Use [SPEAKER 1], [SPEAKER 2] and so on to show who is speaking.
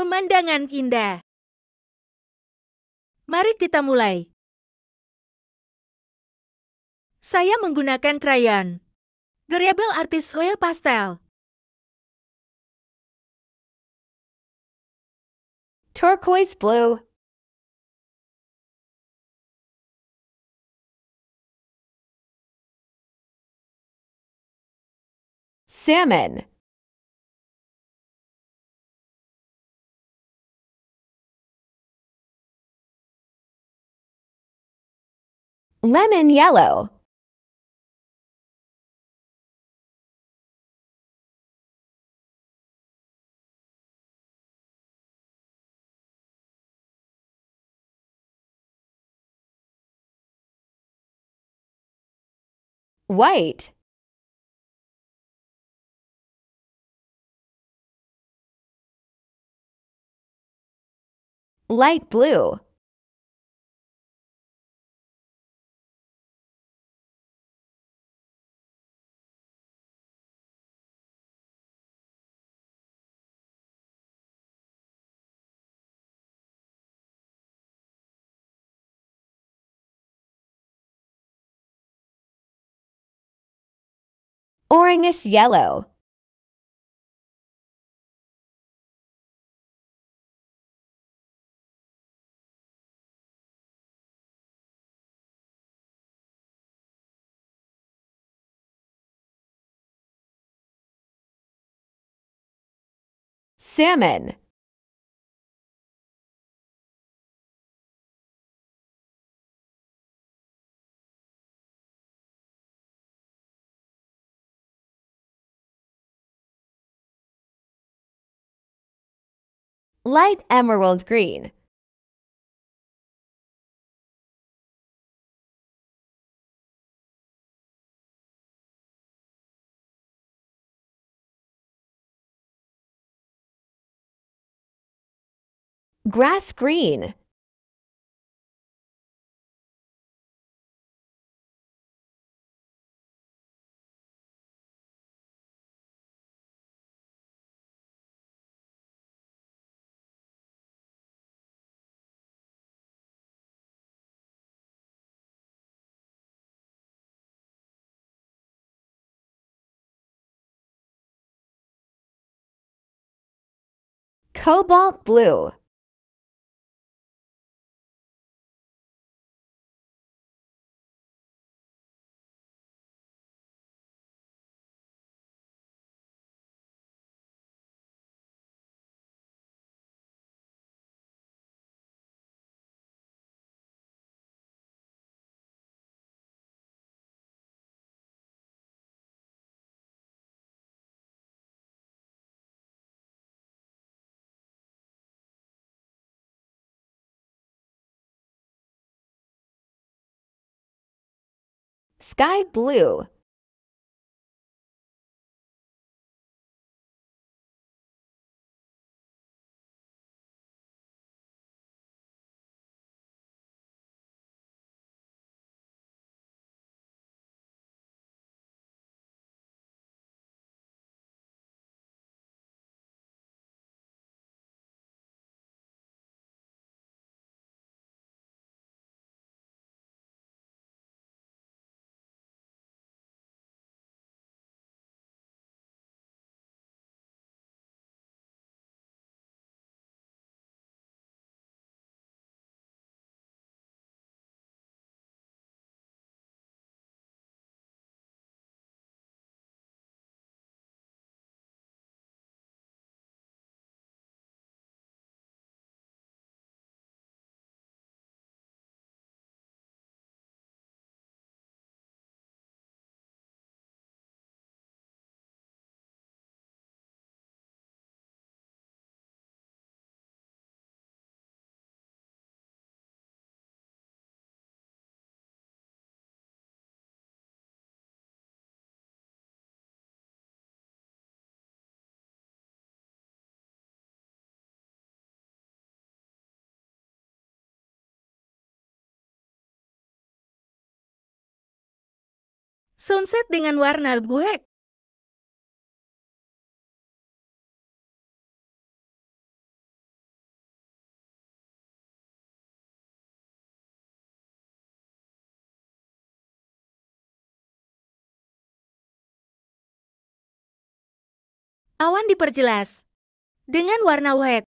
[SPEAKER 1] Pemandangan indah. Mari kita mulai. Saya menggunakan crayon. Variable artis Oil Pastel. Turquoise Blue. Salmon. Lemon yellow. White. Light blue. Orangish yellow. Salmon. light emerald green. Grass green. Cobalt Blue Sky blue. Sunset dengan warna buek. Awan diperjelas dengan warna wek.